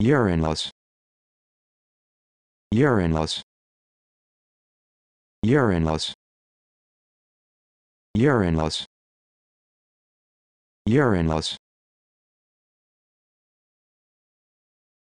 Uranus Uranus Uranus Uranus Uranus